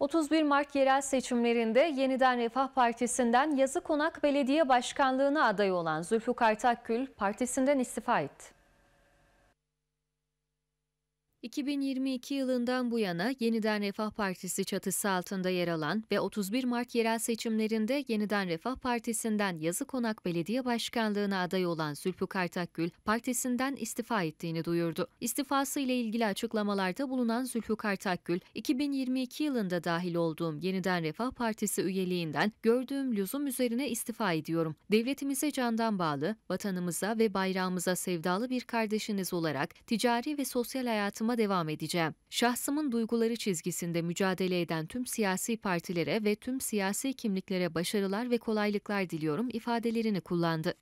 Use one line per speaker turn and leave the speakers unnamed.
31 Mart yerel seçimlerinde yeniden Refah Partisi'nden konak Belediye Başkanlığı'na aday olan Zülfü Kartakgül partisinden istifa etti. 2022 yılından bu yana Yeniden Refah Partisi çatısı altında yer alan ve 31 Mart yerel seçimlerinde Yeniden Refah Partisi'nden yazı konak Belediye Başkanlığı'na aday olan Zülfü Kartakgül, partisinden istifa ettiğini duyurdu. İstifası ile ilgili açıklamalarda bulunan Zülfü Kartakgül, 2022 yılında dahil olduğum Yeniden Refah Partisi üyeliğinden gördüğüm lüzum üzerine istifa ediyorum. Devletimize candan bağlı, vatanımıza ve bayrağımıza sevdalı bir kardeşiniz olarak ticari ve sosyal hayatımı yoluma devam edeceğim. Şahsımın duyguları çizgisinde mücadele eden tüm siyasi partilere ve tüm siyasi kimliklere başarılar ve kolaylıklar diliyorum ifadelerini kullandı.